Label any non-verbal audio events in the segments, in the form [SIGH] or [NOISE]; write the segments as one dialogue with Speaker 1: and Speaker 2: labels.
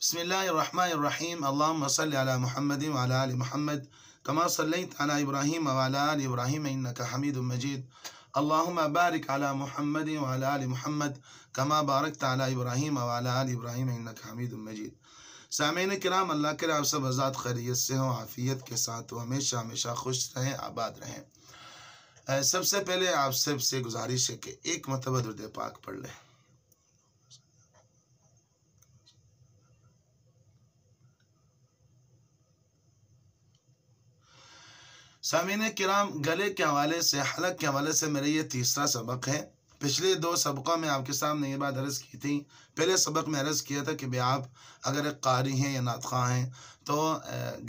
Speaker 1: बसमीम अल्लाम सल महमद वाल महमद कमा सल्ला इब्राहिम वाल इब्राहिम हमीद मजीद अल्लाबारक बारिक अला महमद वाल महमद कमा बारक ताली इब्राहिम वाल इब्राहिम हमीद मजीद सामीन कराम अल्लाह के राम सब आज़ाद खैरियत से हों आफ़ियत के साथ वो हमेशा हमेशा खुश रहें आबाद रहें सबसे पहले आप सबसे गुजारिश है कि एक मतलब पाक पढ़ लें सामीन कराम गले के हवाले से हलक के हवाले से मेरा ये तीसरा सबक है पिछले दो सबकों में आपके सामने ये बात अर्ज़ की थी पहले सबक में अर्ज़ किया था कि भाई आप अगर एक कारी हैं या नातखा हैं तो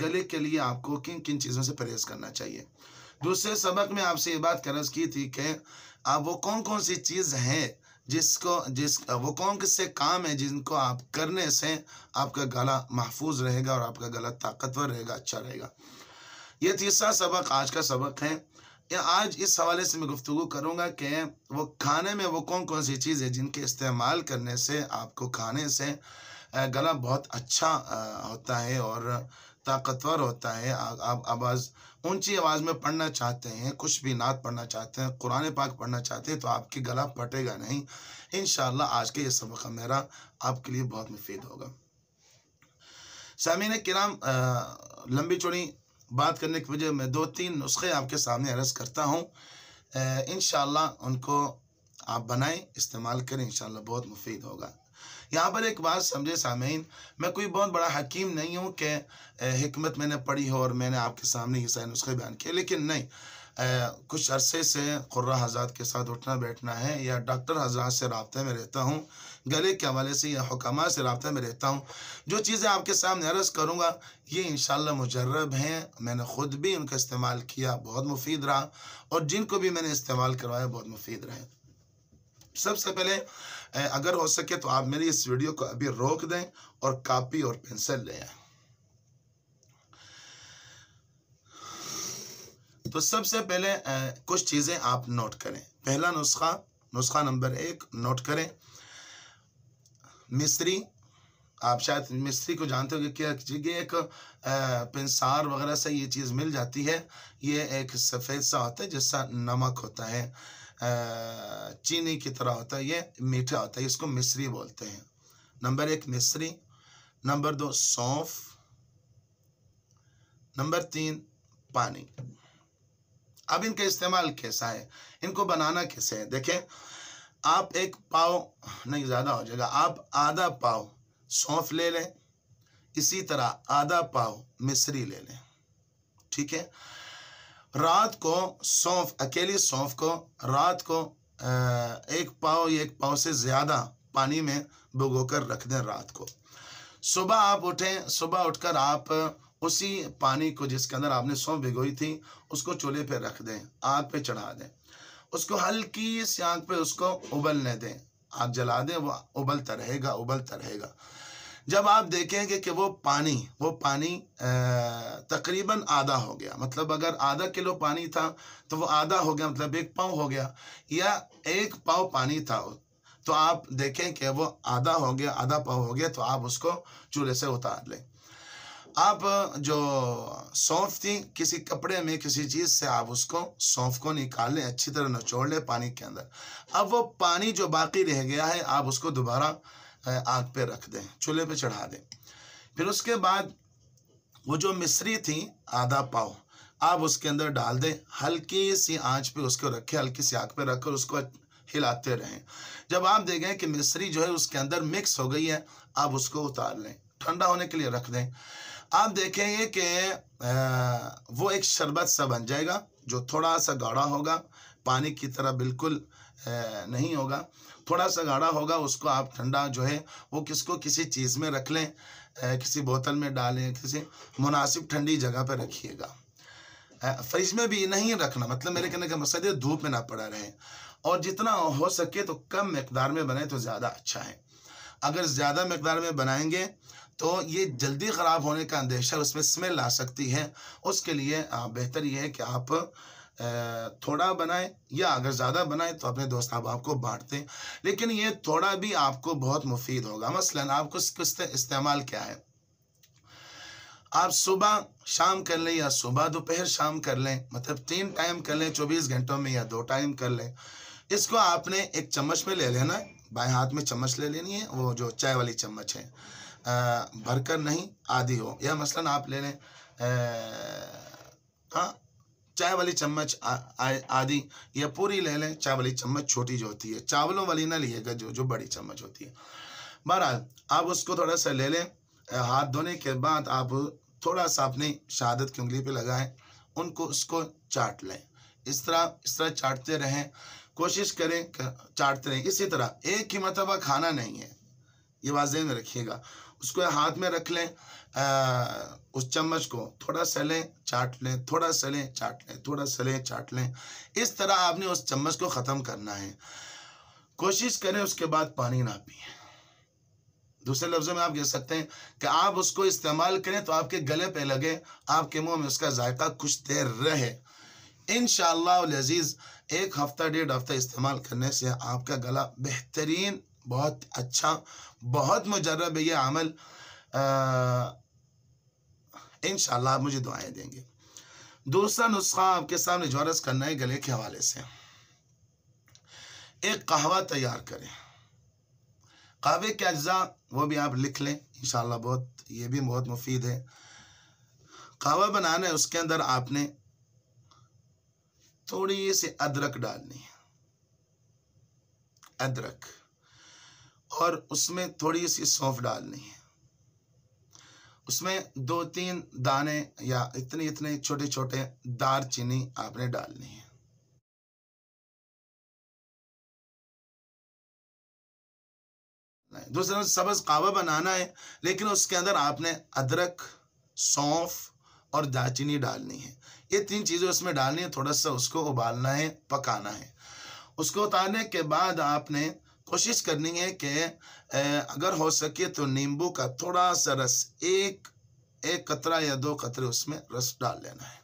Speaker 1: गले के लिए आपको किन किन चीज़ों से परहेज़ करना चाहिए दूसरे सबक में आपसे ये बात अर्ज़ की थी कि आप वो कौन कौन सी चीज़ है जिसको जिस वो कौन से काम है जिनको आप करने से आपका गला महफूज रहेगा और आपका गला ताकतवर रहेगा अच्छा रहेगा ये तीसरा सबक आज का सबक है या आज इस हवाले से मैं गुफ्तु करूँगा कि वो खाने में वो कौन कौन सी चीज़ है जिनके इस्तेमाल करने से आपको खाने से गला बहुत अच्छा होता है और ताकतवर होता है आप आवाज़ ऊंची आवाज़ में पढ़ना चाहते हैं कुछ भी नात पढ़ना चाहते हैं कुरान पाक पढ़ना चाहते हैं तो आपकी गला फटेगा नहीं इन आज के ये सबक मेरा आपके लिए बहुत मुफीद होगा सामीन कराम लंबी चौड़ी बात करने की वजह मैं दो तीन नुस्खे आपके सामने अरज करता हूँ इन उनको आप बनाएं इस्तेमाल करें इन बहुत मुफीद होगा यहाँ पर एक बात समझे सामीन मैं कोई बहुत बड़ा हकीम नहीं हूँ कि हमत मैंने पढ़ी हो और मैंने आपके सामने ये सारे नुस्खे बयान किए लेकिन नहीं कुछ अरसे से कुर्रा हजरात के साथ उठना बैठना है या डॉक्टर हजरात से रबते में रहता हूँ गले के हवाले से या हुकाम से रबते में रहता हूँ जो चीज़ें आपके सामने अरज़ करूँगा ये इन मुजरब हैं मैंने ख़ुद भी उनका इस्तेमाल किया बहुत मुफीद रहा और जिनको भी मैंने इस्तेमाल करवाया बहुत मुफीद रहे सबसे पहले अगर हो सके तो आप मेरी इस वीडियो को अभी रोक दें और कापी और पेंसिल ले आए तो सबसे पहले कुछ चीज़ें आप नोट करें पहला नुस्खा नुस्खा नंबर एक नोट करें मिस्री आप शायद मिस्त्री को जानते हो कि क्या ये एक पिंसार वगैरह से ये चीज़ मिल जाती है ये एक सफ़ेद सा होता है जिसका नमक होता है चीनी की तरह होता है ये मीठा होता है इसको मिस्री बोलते हैं नंबर एक मिस्री नंबर दो सौंफ नंबर तीन पानी अब इनका इस्तेमाल कैसा है इनको बनाना कैसे है देखें आप एक पाव नहीं ज़्यादा हो जाएगा आप आधा पाव सौंफ ले लें इसी तरह आधा पाव मिश्री ले लें ठीक है रात को सौंफ अकेली सौंफ को रात को एक पाव या एक पाव से ज़्यादा पानी में भुगो कर रख दें रात को सुबह आप उठें सुबह उठकर आप उसी पानी को जिसके अंदर आपने सौंप भिगोई थी उसको चूल्हे पे रख दें आग पे चढ़ा दें उसको हल्की सी आग पे उसको उबलने दें आग जला दें वो उबलता रहेगा उबलता रहेगा जब आप देखेंगे कि वो पानी वो पानी तकरीबन आधा हो गया मतलब अगर आधा किलो पानी था तो वो आधा हो गया मतलब एक पाव हो गया या एक पाव पानी था तो आप देखें कि वो आधा हो गया आधा पाव हो गया तो आप उसको चूल्हे से उतार लें आप जो सौंफ थी किसी कपड़े में किसी चीज़ से आप उसको सौंफ को निकाल लें अच्छी तरह नचोड़ लें पानी के अंदर अब वो पानी जो बाकी रह गया है आप उसको दोबारा आग पे रख दें चूल्हे पे चढ़ा दें फिर उसके बाद वो जो मिश्री थी आधा पाव आप उसके अंदर डाल दें हल्की सी आंच पे उसको रखें हल्की सी आग पे रखकर उसको हिलाते रहें जब आप देखें कि मिश्री जो है उसके अंदर मिक्स हो गई है आप उसको उतार लें ठंडा होने के लिए रख दें आप देखेंगे कि वो एक शरबत सा बन जाएगा जो थोड़ा सा गाढ़ा होगा पानी की तरह बिल्कुल नहीं होगा थोड़ा सा गाढ़ा होगा उसको आप ठंडा जो है वो किसको किसी चीज़ में रख लें किसी बोतल में डालें किसी मुनासिब ठंडी जगह पर रखिएगा फ्रिज में भी नहीं रखना मतलब मेरे कहने का मकसद धूप में ना पड़ा रहे और जितना हो सके तो कम मकदार में बने तो ज़्यादा अच्छा है अगर ज़्यादा मकदार में बनाएंगे तो ये जल्दी ख़राब होने का अंदेशा उसमें स्मेल आ सकती है उसके लिए बेहतर ये है कि आप थोड़ा बनाएं या अगर ज़्यादा बनाएं तो अपने दोस्त अहबाब को बांट दें लेकिन ये थोड़ा भी आपको बहुत मुफीद होगा मसलन आपको इसका इस्तेमाल क्या है आप सुबह शाम कर लें या सुबह दोपहर शाम कर लें मतलब तीन टाइम कर लें चौबीस घंटों में या दो टाइम कर लें इसको आपने एक चम्मच में ले लेना बाएं हाथ में चम्मच ले लेनी है वो जो चाय वाली चम्मच है भरकर नहीं आदि हो यह मसलन आप ले लें हाँ चाय वाली चम्मच आदि या पूरी ले लें चाय वाली चम्मच छोटी जो होती है चावलों वाली ना लिएगा जो जो बड़ी चम्मच होती है बहरहाल आप उसको थोड़ा सा ले लें हाथ धोने के बाद आप थोड़ा सा अपनी शहादत की उंगली पे लगाएं उनको उसको चाट लें इस तरह इस तरह चाटते रहें कोशिश करें चाटते रहें इसी तरह एक ही मतलब खाना नहीं है ये वाजह में रखिएगा उसको हाथ में रख लें उस चम्मच को थोड़ा सलें चाट लें थोड़ा सलें चाट लें थोड़ा सलें चाट लें इस तरह आपने उस चम्मच को ख़त्म करना है कोशिश करें उसके बाद पानी ना पिए दूसरे लफ्ज़ों में आप कह सकते हैं कि आप उसको इस्तेमाल करें तो आपके गले पे लगे आपके मुंह में उसका जायका कुछ देर रहे इन लजीज़ एक हफ्ता डेढ़ हफ्ता इस्तेमाल करने से आपका गला बेहतरीन बहुत अच्छा बहुत मुजरब है ये अमल इन आप मुझे दुआएं देंगे दूसरा नुस्खा आपके सामने जोरस करना है गले के हवाले से एक कहवा तैयार करें कहवे के अज्जा वो भी आप लिख लें इन बहुत ये भी बहुत मुफीद है कहवा बनाना है उसके अंदर आपने थोड़ी सी अदरक डालनी है अदरक और उसमें थोड़ी सी सौंफ डालनी है उसमें दो तीन दाने या इतने इतने छोटे छोटे दार चीनी आपने डालनी है दूसरा सबज कावा बनाना है लेकिन उसके अंदर आपने अदरक सौंफ और दालचीनी डालनी है ये तीन चीज़ें उसमें डालनी है थोड़ा सा उसको उबालना है पकाना है उसको उतारने के बाद आपने कोशिश करनी है कि अगर हो सके तो नींबू का थोड़ा सा रस एक एक कतरा या दो कतरे उसमें रस डाल लेना है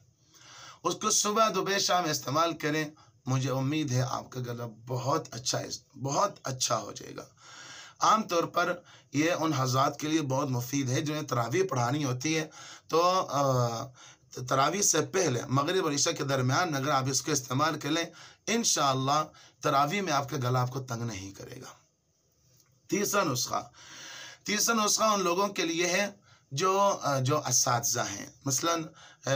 Speaker 1: उसको सुबह दोपहर शाम इस्तेमाल करें मुझे उम्मीद है आपका गला बहुत अच्छा बहुत अच्छा हो जाएगा आमतौर पर यह उन हजरात के लिए बहुत मुफीद है जिन्हें तरावी पढ़ानी होती है तो तो तरावी से पहले मगरब और ईशा के दरमियान अगर आप इसको इस्तेमाल कर लें इन तरावी में आपके गला आपको तंग नहीं करेगा तीसरा नुस्खा तीसरा नुस्खा उन लोगों के लिए है जो जो इस हैं मसलन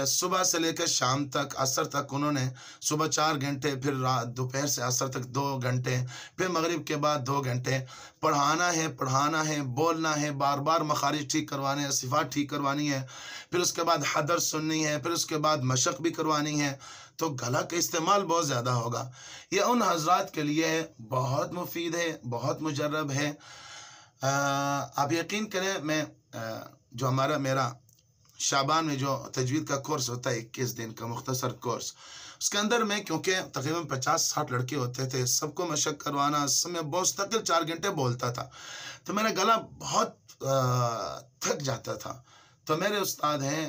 Speaker 1: सुबह से लेकर शाम तक असर तक उन्होंने सुबह चार घंटे फिर रात दोपहर से असर तक दो घंटे फिर मगरिब के बाद दो घंटे पढ़ाना है पढ़ाना है बोलना है बार बार मखारिज ठीक करवाने हैं सिफात ठीक करवानी है फिर उसके बाद हदर सुननी है फिर उसके बाद मशक भी करवानी है तो गला का इस्तेमाल बहुत ज़्यादा होगा यह उन हजरात के लिए बहुत मुफीद है बहुत मुजरब है आ, आप यकीन करें मैं आ, जो हमारा मेरा शाबान में जो तजवीद का कोर्स होता है इक्कीस दिन का मुख्तसर कोर्स उसके अंदर में क्योंकि तकरीबन पचास साठ लड़के होते थे सबको मशक करवाना सब मैं मुस्तकिल चार घंटे बोलता था तो मेरा गला बहुत थक जाता था तो मेरे उस्ताद हैं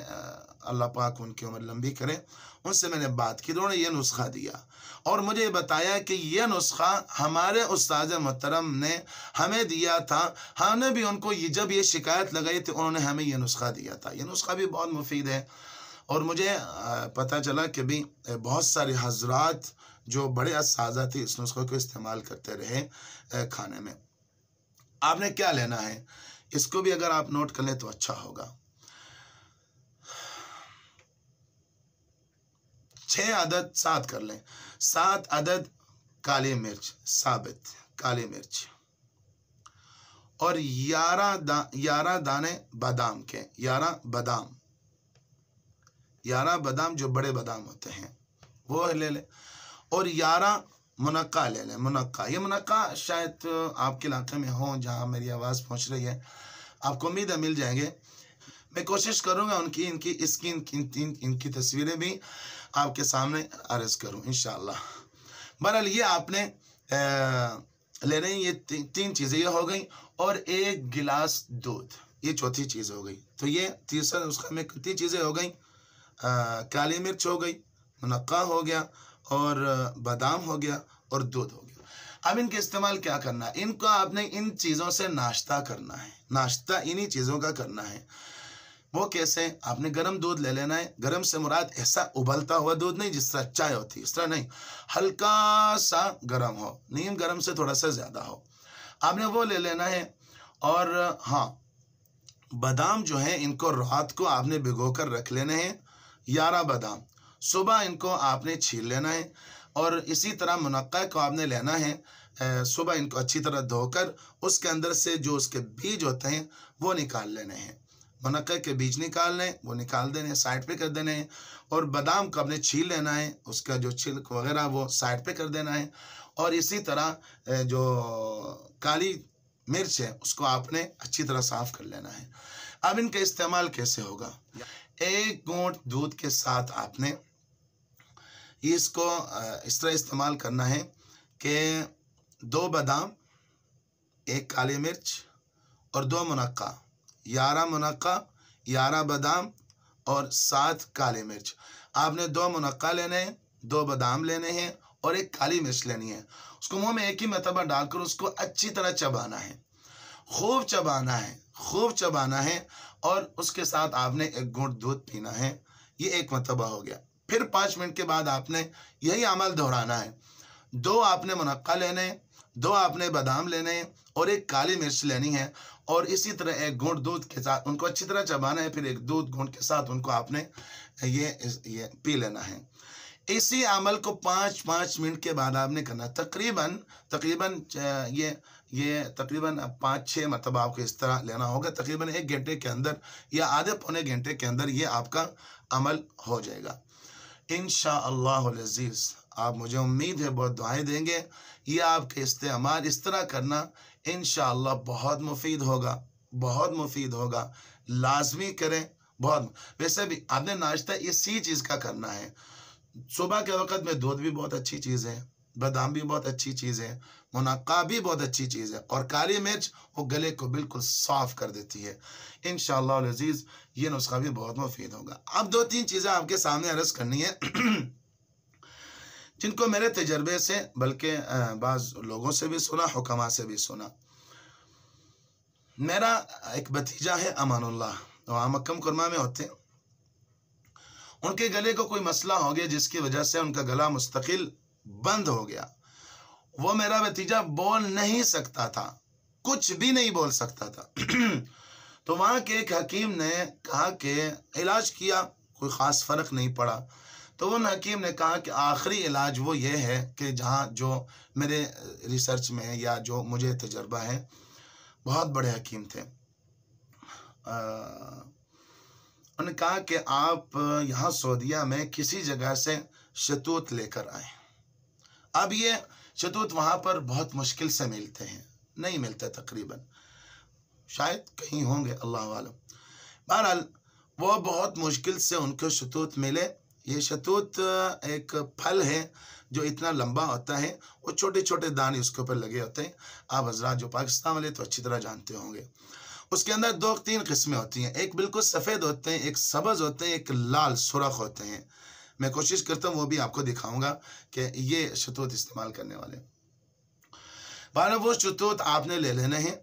Speaker 1: अल्लाह पाक उनकी उम्र लंबी करें उनसे मैंने बात की उन्होंने ये नुस्खा दिया और मुझे बताया कि यह नुस्खा हमारे उस्ताद मोहतरम ने हमें दिया था हमने भी उनको ये जब ये शिकायत लगाई थी तो उन्होंने हमें यह नुस्खा दिया था यह नुस्खा भी बहुत मुफीद है और मुझे पता चला कि भी बहुत सारे हजरात जो बड़े असाजा थे इस नुस्खे को इस्तेमाल करते रहे खाने में आपने क्या लेना है इसको भी अगर आप नोट कर लें तो अच्छा होगा छः अदद सात कर लें सात अदद काले मिर्च साबित काले मिर्च और ग्यारह दा ग्यारह दाने बादाम के ग्यारह बादाम ग्यारह बादाम जो बड़े बादाम होते हैं वो ले लें और ग्यारह मुनक्का ले लें मुनक्का ये मुनक्का शायद आपके इलाके में हो जहाँ मेरी आवाज़ पहुँच रही है आपको उम्मीद है मिल जाएंगे मैं कोशिश करूँगा उनकी इनकी इसकी इनकी, इनकी, इनकी तस्वीरें भी आपके सामने अर्ज करूँ इन बहरहाल ये आपने ले रहे हैं ये ती, तीन चीज़ें ये हो गई और एक गिलास दूध ये चौथी चीज़ हो गई तो ये तीसरा उसका में कितनी चीज़ें हो गई काली मिर्च हो गई मुनक्का हो गया और बादाम हो गया और दूध हो गया अब इनके इस्तेमाल क्या करना है इनको आपने इन चीज़ों से नाश्ता करना है नाश्ता इन्हीं चीज़ों का करना है वो कैसे आपने गर्म दूध ले लेना है गर्म से मुराद ऐसा उबलता हुआ दूध नहीं जिस तरह चाय होती इस तरह नहीं हल्का सा गर्म हो नीम गर्म से थोड़ा सा ज़्यादा हो आपने वो ले लेना है और हाँ बादाम जो है इनको रात को आपने भिगो कर रख लेने हैं यारह बादाम सुबह इनको आपने छील लेना है और इसी तरह मुनक्का को आपने लेना है सुबह इनको अच्छी तरह धोकर उसके अंदर से जो उसके बीज होते हैं वो निकाल लेने हैं मनक्का के बीज निकाल लें वो निकाल देने साइड पे कर देने हैं और बादाम का अपने छील लेना है उसका जो छिलक वगैरह वो साइड पे कर देना है और इसी तरह जो काली मिर्च है उसको आपने अच्छी तरह साफ कर लेना है अब इनका इस्तेमाल कैसे होगा एक गोट दूध के साथ आपने इसको इस तरह इस्तेमाल करना है कि दो बादाम एक काली मिर्च और दो मुनक्का ग्यारह मुनक्का ग्यारह बादाम और सात काली मिर्च आपने दो मुनक्का लेने हैं दो बादाम लेने हैं और एक काली मिर्च लेनी है उसको मुंह में एक ही मरतबा डालकर उसको अच्छी तरह चबाना है खूब चबाना है खूब चबाना है और उसके साथ आपने एक घूट दूध पीना है ये एक मरतबा हो गया फिर पाँच मिनट के बाद आपने यही अमल दोहराना है दो आपने मुनक्का लेने दो आपने बादाम लेने और एक काली मिर्च लेनी है और इसी तरह एक घूट दूध के साथ उनको अच्छी तरह चबाना है फिर एक दूध घूंट के साथ उनको आपने ये ये पी लेना है इसी अमल को पाँच पाँच मिनट के बाद आपने करना तकरीबन तकरीबन ये ये तकरीबन पाँच छः मतलब आपको इस तरह लेना होगा तकरीबन एक घंटे के अंदर या आधे पौने घंटे के अंदर ये आपका अमल हो जाएगा इन शजीज़ आप मुझे उम्मीद है बहुत दुआएं देंगे ये आपके इस्तेमाल इस तरह करना इन बहुत मुफीद होगा बहुत मुफीद होगा लाजमी करें बहुत वैसे भी आपने नाश्ता इसी चीज़ का करना है सुबह के वक्त में दूध भी बहुत अच्छी चीज़ है बादाम भी बहुत अच्छी चीज़ है मुनक्का भी बहुत अच्छी चीज़ है और काली मिर्च वो गले को बिल्कुल साफ कर देती है इन शजीज़ ये नुस्खा भी बहुत मुफीद होगा अब दो तीन चीज़ें आपके सामने अरज करनी है [CLEARS THROAT] जिनको मेरे तजर्बे से बल्कि बाज़ लोगों से भी सुना हुकमा से भी सुना मेरा एक भतीजा है अमानुल्लाह वहाँ मक्कम कुरमा में होते उनके गले को कोई मसला हो गया जिसकी वजह से उनका गला मुस्तकिल बंद हो गया वो मेरा भतीजा बोल नहीं सकता था कुछ भी नहीं बोल सकता था तो वहाँ के एक हकीम ने कहा कि इलाज किया कोई ख़ास फ़र्क नहीं पड़ा तो उन हकीम ने कहा कि आखिरी इलाज वो ये है कि जहाँ जो मेरे रिसर्च में है या जो मुझे तजर्बा है बहुत बड़े हकीम थे उन्होंने कहा कि आप यहाँ सऊदिया में किसी जगह से शतूत लेकर आए अब ये शतूत वहाँ पर बहुत मुश्किल से मिलते हैं नहीं मिलते तकरीबन शायद कहीं होंगे अल्लाह आलम बहरहाल वो बहुत मुश्किल से उनको शतूत मिले ये शतूत एक फल है जो इतना लंबा होता है और छोटे छोटे दाने उसके ऊपर लगे होते हैं आप हजरा जो पाकिस्तान वाले तो अच्छी तरह जानते होंगे उसके अंदर दो तीन किस्में होती हैं एक बिल्कुल सफ़ेद होते हैं एक सब्ज़ होते हैं एक लाल सुरख होते हैं मैं कोशिश करता हूँ वो भी आपको दिखाऊंगा कि ये शतूत इस्तेमाल करने वाले बारह वो शतूत आपने ले लेने हैं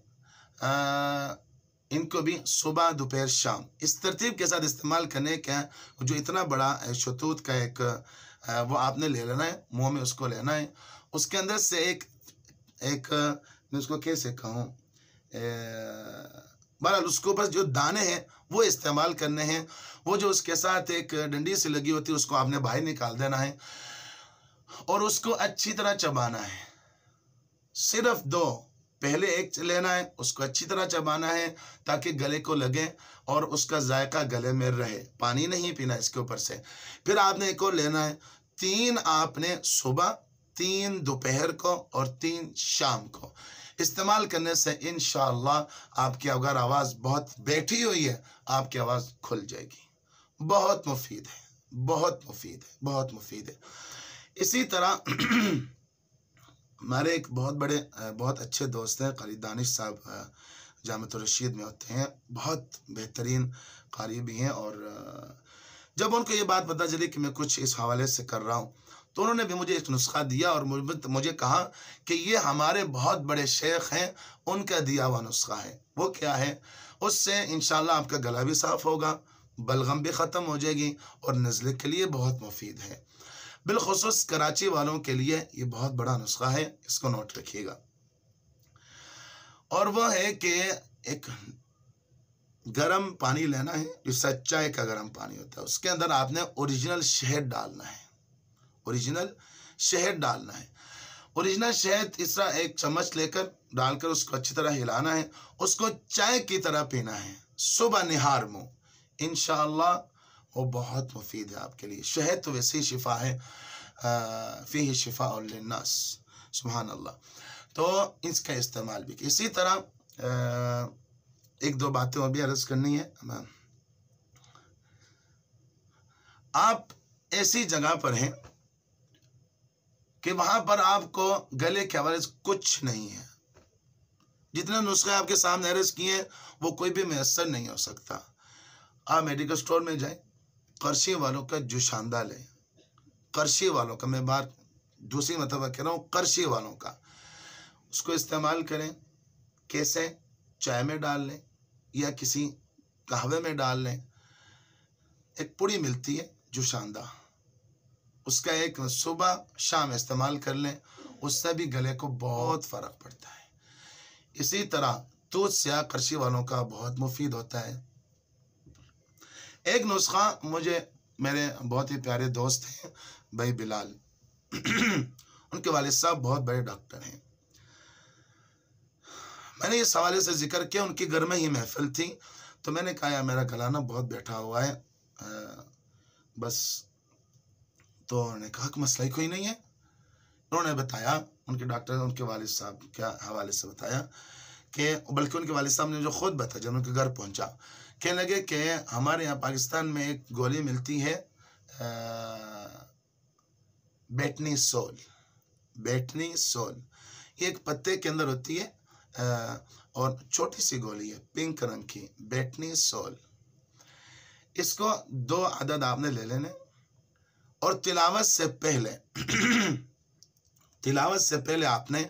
Speaker 1: इनको भी सुबह दोपहर शाम इस तरतीब के साथ इस्तेमाल करने का जो इतना बड़ा शतूत का एक वो आपने ले लेना है मुंह में उसको लेना है उसके अंदर से एक एक मैं उसको कैसे कहूँ बहरहाल उसके ऊपर जो दाने हैं वो इस्तेमाल करने हैं वो जो उसके साथ एक डंडी से लगी होती है उसको आपने बाहर निकाल देना है और उसको अच्छी तरह चबाना है सिर्फ दो पहले एक लेना है उसको अच्छी तरह चबाना है ताकि गले को लगे और उसका जायका गले में रहे पानी नहीं पीना इसके ऊपर से फिर आपने एक और लेना है तीन आपने सुबह तीन दोपहर को और तीन शाम को इस्तेमाल करने से इन आपकी अगर आवाज़ बहुत बैठी हुई है आपकी आवाज़ खुल जाएगी बहुत मुफीद है बहुत मुफीद है बहुत मुफीद है इसी तरह [CLEARS THROAT] हमारे एक बहुत बड़े बहुत अच्छे दोस्त हैं खाली दानिश साहब जामत रशीद में होते हैं बहुत बेहतरीन कारी भी हैं और जब उनको ये बात पता चली कि मैं कुछ इस हवाले से कर रहा हूँ तो उन्होंने भी मुझे एक नुस्खा दिया और मुझे कहा कि ये हमारे बहुत बड़े शेख हैं उनका दिया हुआ नुस्खा है वो क्या है उससे इन आपका गला भी साफ़ होगा बलगम भी ख़त्म हो जाएगी और नज़ले के लिए बहुत मुफीद है बिलखसूस कराची वालों के लिए ये बहुत बड़ा नुस्खा है इसको नोट रखिएगा और वह है कि एक गर्म पानी लेना है जो सच्चाई का गर्म पानी होता है उसके अंदर आपने ओरिजिनल शहद डालना है ओरिजिनल शहद डालना है ओरिजिनल शहद इस तरह एक चम्मच लेकर डालकर उसको अच्छी तरह हिलाना है उसको चाय की तरह पीना है सुबह निहार मुँह इनशाला वो बहुत मुफीद है आपके लिए शहद तो वैसे ही शिफा है फ़ी शिफा उन्नास सुबहान अल्लाह तो इसका इस्तेमाल भी इसी तरह एक दो बातें और भी अर्ज करनी है आप ऐसी जगह पर हैं कि वहां पर आपको गले के हवाले से कुछ नहीं है जितने नुस्खे आपके सामने अर्ज किए हैं वो कोई भी मैसर नहीं हो सकता आप मेडिकल स्टोर में जाएं कर्शे वालों का जो शानदार है कर्शे वालों का मैं बात दूसरी मतलब कह रहा हूँ कर्शे वालों का उसको इस्तेमाल करें कैसे चाय में डाल लें या किसी कहवे में डाल लें एक पुड़ी मिलती है जो शानदार उसका एक सुबह शाम इस्तेमाल कर लें उससे भी गले को बहुत फ़र्क पड़ता है इसी तरह तो स्या करशी वालों का बहुत मुफीद होता है एक नुस्खा मुझे मेरे बहुत ही प्यारे दोस्त हैं भाई बिलाल [CLEARS THROAT] उनके वाले साहब बहुत बड़े डॉक्टर हैं मैंने इस हवाले से जिक्र किया उनके घर में ही महफिल थी तो मैंने कहा यार मेरा गलाना बहुत बैठा हुआ है आ, बस तो उन्होंने कहा कि मसला ही कोई नहीं है उन्होंने बताया उनके डॉक्टर उनके वालिद साहब के हवाले से बताया कि बल्कि उनके वालिद साहब ने जो खुद बताया जब उनके घर पहुंचा कहने लगे कि हमारे यहाँ पाकिस्तान में एक गोली मिलती है बैटनी सोल बैटनी सोल ये एक पत्ते के अंदर होती है आ, और छोटी सी गोली है पिंक रंग की बैटनी सोल इसको दो अदद आपने ले लेने और तिलावत से पहले [CLEARS THROAT] तिलावत से पहले आपने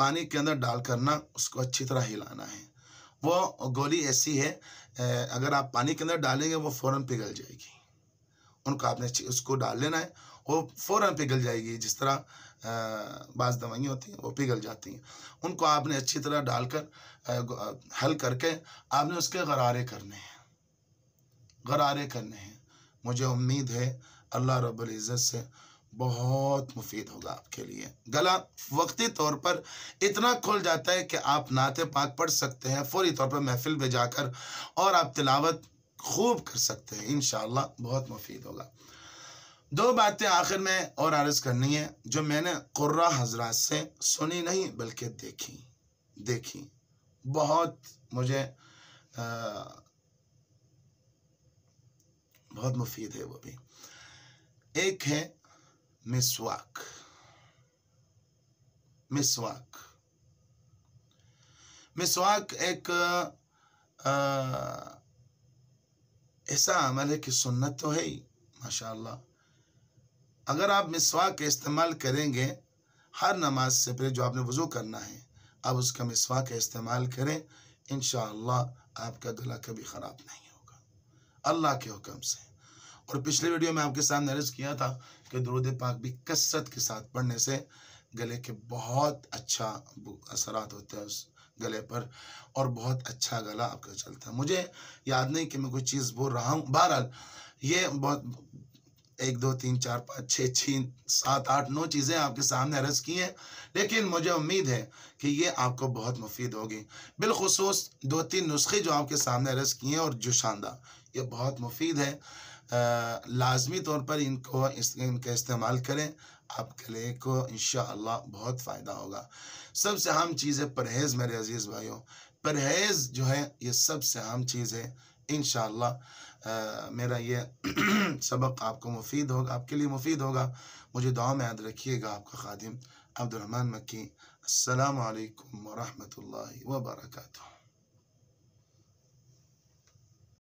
Speaker 1: पानी के अंदर डाल करना उसको अच्छी तरह हिलाना है वो गोली ऐसी है अगर आप पानी के अंदर डालेंगे वो फ़ौरन पिघल जाएगी उनको आपने उसको डाल लेना है वो फ़ौरन पिघल जाएगी जिस तरह बाज़ दवाइयाँ होती हैं वो पिघल जाती हैं उनको आपने अच्छी तरह डालकर हल करके आपने उसके गरारे करने हैं गरारे करने हैं मुझे उम्मीद है अल्लाह रब्ज़त से बहुत मुफीद होगा आपके लिए गला वक्ती तौर पर इतना खुल जाता है कि आप नाते पाक पढ़ सकते हैं फौरी तौर पर महफिल में जाकर और आप तिलावत खूब कर सकते हैं इन बहुत मुफीद होगा दो बातें आखिर में और आरज़ करनी है जो मैंने कुर्रा हजरात से सुनी नहीं बल्कि देखी देखी बहुत मुझे आ, बहुत मुफीद है वो भी एक है miswak मिसवाक मिसवाक एक ऐसा अमल है कि सुन्नत तो है ही माशाल्लाह अगर आप मिसवाक का इस्तेमाल करेंगे हर नमाज से पहले जो आपने वज़ू करना है आप उसका मिसवाक का इस्तेमाल करें इन आपका गला कभी ख़राब नहीं होगा अल्लाह के हुक्म से और पिछले वीडियो में आपके सामने नरेश किया था कि दुरुद पाक भी कसरत के साथ पढ़ने से गले के बहुत अच्छा असरात होते हैं उस गले पर और बहुत अच्छा गला आपका चलता है मुझे याद नहीं कि मैं कोई चीज़ बोल रहा हूँ बहरहाल ये बहुत एक दो तीन चार पाँच छः छः सात आठ नौ चीज़ें आपके सामने रस की हैं लेकिन मुझे उम्मीद है कि ये आपको बहुत मुफीद होगी बिलखसूस दो तीन नुस्खे जो आपके सामने रस किए हैं और जो शानदार ये बहुत मुफीद है लाजमी तौर पर इनको इस, इनका इस्तेमाल करें आपके लिए को इन बहुत फ़ायदा होगा सबसे अहम चीज़ है परहेज़ मेरे अज़ीज़ भाइयों परहेज़ जो है ये सबसे अहम चीज़ है इन मेरा ये [CLEARS THROAT] सबक आपको मुफीद होगा आपके लिए मुफीद होगा मुझे दुआ में याद रखिएगा आपका खादिम अब्दुलरहमान मक्की अल्लाम वरहमल वर्का